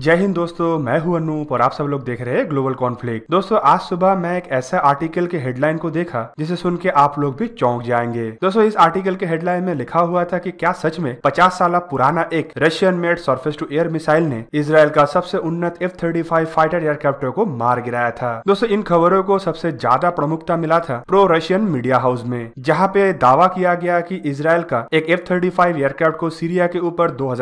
जय हिंद दोस्तों मैं हूं अनूप और आप सब लोग देख रहे हैं ग्लोबल कॉन्फ्लिक्ट दोस्तों आज सुबह मैं एक ऐसा आर्टिकल के हेडलाइन को देखा जिसे सुन के आप लोग भी चौंक जाएंगे दोस्तों इस आर्टिकल के हेडलाइन में लिखा हुआ था कि क्या सच में 50 साल पुराना एक Russian made surface to air missile ने इसराइल का सबसे उन्नत एफ थर्टी फाइटर एयरक्राफ्ट को मार गिराया था दोस्तों इन खबरों को सबसे ज्यादा प्रमुखता मिला था प्रो रशियन मीडिया हाउस में जहाँ पे दावा किया गया की इसराइल का एक एफ थर्टी एयरक्राफ्ट को सीरिया के ऊपर दो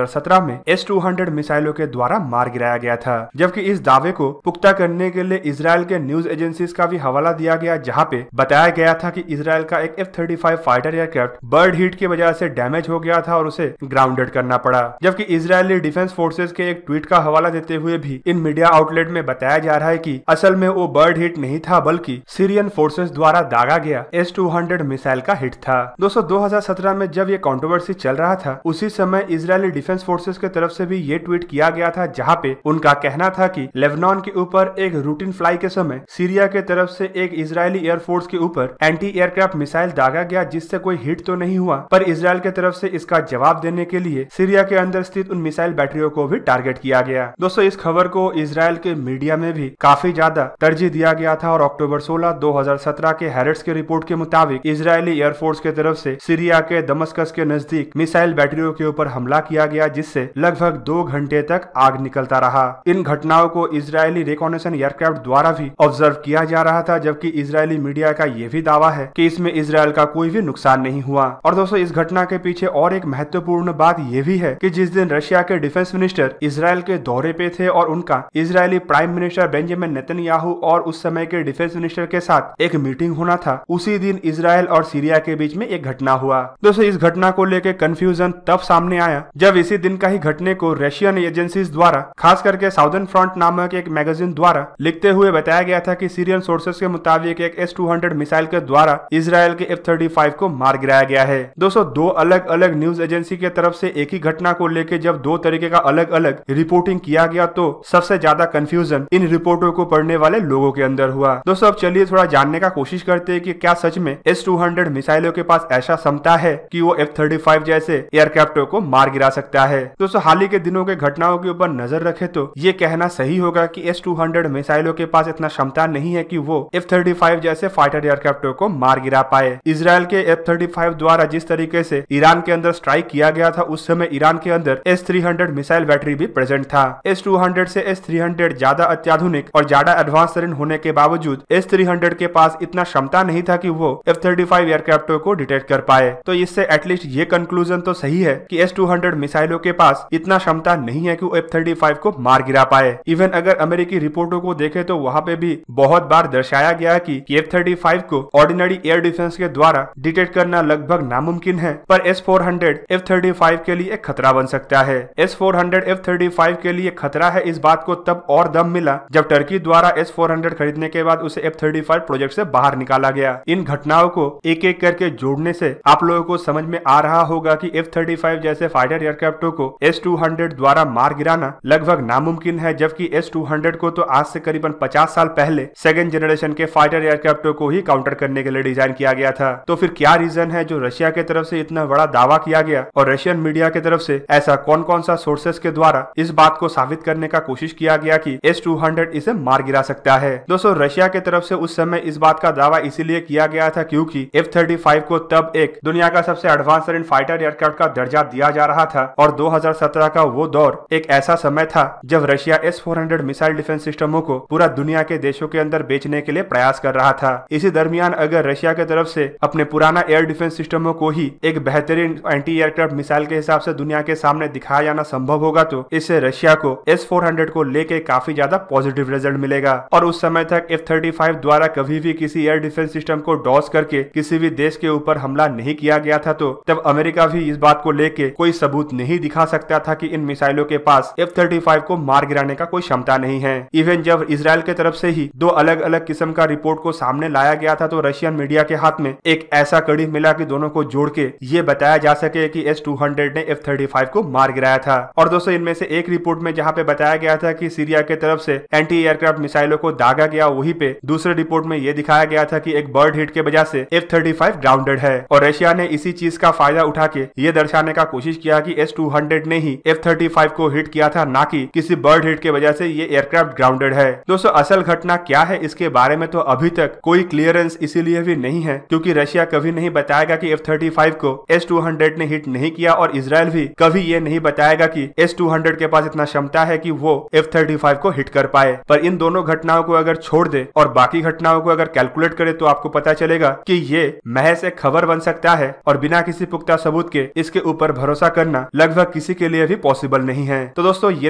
में एस मिसाइलों के द्वारा मार मार गिराया गया था जबकि इस दावे को पुख्ता करने के लिए इसराइल के न्यूज एजेंसी का भी हवाला दिया गया जहाँ पे बताया गया था की इसराइल का एक F thirty fighter aircraft bird hit की वजह ऐसी डैमेज हो गया था और उसे ग्राउंडेड करना पड़ा जबकि इसराइली डिफेंस फोर्सेज के एक ट्वीट का हवाला देते हुए भी इन मीडिया आउटलेट में बताया जा रहा है कि असल में वो बर्ड हिट नहीं था बल्कि सीरियन फोर्सेस द्वारा दागा गया एस टू हंड्रेड मिसाइल का हिट था दोस्तों 2017 में जब ये कंट्रोवर्सी चल रहा था उसी समय इसराइली डिफेंस फोर्सेस के तरफ से भी ये ट्वीट किया गया था जहाँ जहाँ पे उनका कहना था कि लेबनान के ऊपर एक रूटीन फ्लाई के समय सीरिया के तरफ से एक इजरायली एयरफोर्स के ऊपर एंटी एयरक्राफ्ट मिसाइल दागा गया जिससे कोई हिट तो नहीं हुआ पर इसराइल के तरफ से इसका जवाब देने के लिए सीरिया के अंदर स्थित उन मिसाइल बैटरियों को भी टारगेट किया गया दोस्तों इस खबर को इसराइल के मीडिया में भी काफी ज्यादा तरजीह दिया गया था और अक्टूबर 16 2017 के हेरिट्स के रिपोर्ट के मुताबिक इसराइली एयरफोर्स के तरफ से सीरिया के दमस्कस के नजदीक मिसाइल बैटरियों के ऊपर हमला किया गया जिससे लगभग दो घंटे तक आग निकल निकलता रहा इन घटनाओं को इसराइली रिकॉनेशन एयरक्राफ्ट द्वारा भी ऑब्जर्व किया जा रहा था जबकि इसराइली मीडिया का यह भी दावा है कि इसमें इसराइल का कोई भी नुकसान नहीं हुआ और दोस्तों इस घटना के पीछे और एक महत्वपूर्ण बात यह भी है की जिस दिन रशिया के डिफेंस मिनिस्टर इसराइल के दौरे पे थे और उनका Israeli prime minister Benjamin Netanyahu और उस समय के डिफेंस मिनिस्टर के साथ एक मीटिंग होना था उसी दिन इसराइल और सीरिया के बीच में एक घटना हुआ दोस्तों इस घटना को लेकर कंफ्यूजन तब सामने आया जब इसी दिन का ही घटने को रशियन एजेंसीज द्वारा खास करके साउदर्न फ्रंट नामक एक मैगजीन द्वारा लिखते हुए बताया गया था कि सीरियन सोर्सेस के मुताबिक एक एस टू मिसाइल के द्वारा इसराइल के एफ थर्टी को मार गिराया गया है दोस्तों दो अलग अलग न्यूज एजेंसी की तरफ से एक ही घटना को लेकर जब दो तरीके का अलग अलग रिपोर्टिंग किया गया तो सबसे ज्यादा कंफ्यूजन इन रिपोर्टों को पढ़ने वाले लोगों के अंदर हुआ दोस्तों अब चलिए थोड़ा जानने का कोशिश करते हैं कि क्या सच में एस टू मिसाइलों के पास ऐसा क्षमता है कि वो एफ थर्टी जैसे एयरक्राफ्टों को मार गिरा सकता है दोस्तों हाल ही के दिनों के घटनाओं के ऊपर नजर नजर रखे तो ये कहना सही होगा की एस टू हंड्रेड मिसाइलों के पास इतना क्षमता नहीं है की वो एफ थर्टी फाइव जैसे फाइटर एयरक्राफ्टों को मार गिरा पाए इसराइल के एफ थर्टी फाइव द्वारा जिस तरीके से ईरान के अंदर स्ट्राइक किया गया था उस समय ईरान के अंदर S three hundred missile battery भी प्रेजेंट था एस टू हंड्रेड से एस थ्री हंड्रेड ज्यादा अत्याधुनिक और ज्यादा एडवांस तरीन होने के बावजूद एस थ्री हंड्रेड के पास इतना क्षमता नहीं था कि वो एफ थर्टी फाइव एयरक्राफ्टों को डिटेक्ट कर पाए तो इससे एटलीस्ट ये कंक्लूजन तो सही है कि एस टू हंड्रेड मिसाइलों के पास इतना क्षमता नहीं है कि वो एफ थर्टी फाइव फाइव को मार गिरा पाए इवन अगर अमेरिकी रिपोर्टों को देखे तो वहाँ पे भी बहुत बार दर्शाया गया कि एफ थर्टी फाइव को ऑर्डिनरी एयर डिफेंस के द्वारा डिटेक्ट करना लगभग नामुमकिन है पर S four hundred F thirty five के लिए एक खतरा बन सकता है S four hundred F thirty five के लिए खतरा है इस बात को तब और दम मिला जब टर्की द्वारा एस फोर हंड्रेड खरीदने के बाद उसे एफ थर्टी फाइव प्रोजेक्ट ऐसी बाहर निकाला गया इन घटनाओं को एक एक करके जोड़ने से आप लोगों को समझ में आ रहा होगा कि एफ थर्टी फाइव जैसे फाइटर एयरक्राफ्टों को एस टू हंड्रेड द्वारा मार गिराना लग लगभग नामुमकिन है जबकि एस टू हंड्रेड को तो आज से करीबन पचास साल पहले सेकेंड जनरेशन के फाइटर एयरक्राफ्टों को ही काउंटर करने के लिए डिजाइन किया गया था तो फिर क्या रीजन है जो रशिया के तरफ से इतना बड़ा दावा किया गया और रशियन मीडिया की तरफ से ऐसा कौन कौन सा सोर्सेस के द्वारा इस बात को साबित करने का कोशिश किया गया कि एस टू हंड्रेड इसे मार गिरा सकता है दोस्तों रशिया की तरफ से उस समय इस बात का दावा इसीलिए किया गया था क्योंकि एफ थर्टी फाइव को तब एक दुनिया का सबसे एडवांस फाइटर एयरक्राफ्ट का दर्जा दिया जा रहा था और 2017 का वो दौर एक ऐसा समय समय था जब Russia S four missile defence सिस्टमों को पूरा दुनिया के देशों के अंदर बेचने के लिए प्रयास कर रहा था इसी दरमियान अगर रशिया की तरफ से अपने पुराना एयर डिफेंस सिस्टमों को ही एक बेहतरीन एंटी एयरक्राफ्ट मिसाइल के हिसाब से दुनिया के सामने दिखाया जाना संभव होगा तो इससे रशिया को एस फोर को लेके काफी ज्यादा पॉजिटिव रिजल्ट मिलेगा और उस समय तक एफ थर्टी द्वारा कभी भी किसी एयर डिफेंस सिस्टम को डॉस करके किसी भी देश के ऊपर हमला नहीं किया गया था तो तब अमेरिका भी इस बात को लेके कोई सबूत नहीं दिखा सकता था कि इन मिसाइलों के पास एफ 35 को मार गिराने का कोई क्षमता नहीं है इवन जब इसराइल के तरफ से ही दो अलग अलग किस्म का रिपोर्ट को सामने लाया गया था तो रशियन मीडिया के हाथ में एक ऐसा कड़ी मिला की दोनों को जोड़ के ये बताया जा सके की एस टू ने एफ थर्टी को मार गिराया था और दोस्तों इनमें से एक रिपोर्ट में जहाँ पे बताया गया था की सीरिया के तरफ से एंटी एयरक्राफ्ट मिसाइलों को दागा गया वही पे दूसरे रिपोर्ट में ये दिखाया गया था की एक बर्ड हिट के वजह से एफ थर्टी ग्राउंडेड है और रशिया ने इसी चीज का फायदा उठा के ये दर्शाने का कोशिश किया कि एस टू ने ही एफ थर्टी को हिट किया था न ना कि किसी बर्ड हिट के वजह से ये एयरक्राफ्ट ग्राउंडेड है दोस्तों असल घटना क्या है इसके बारे में तो अभी तक कोई क्लियरेंस इसीलिए भी नहीं है क्योंकि रशिया कभी नहीं बताएगा कि एफ थर्टी को एस टू ने हिट नहीं किया और इसराइल भी कभी ये नहीं बताएगा की एस टू हंड्रेड के पास इतना क्षमता है की वो एफ थर्टी फाइव को हिट कर पाए पर इन दोनों घटनाओं को अगर छोड़ दे और बाकी घटनाओं को अगर कैलकुलेट करे तो आपको पता चलेगा कि ये महज एक खबर बन सकता है और बिना किसी पुख्ता सबूत के इसके ऊपर भरोसा करना लगभग किसी के लिए भी पॉसिबल नहीं है तो दोस्तों ये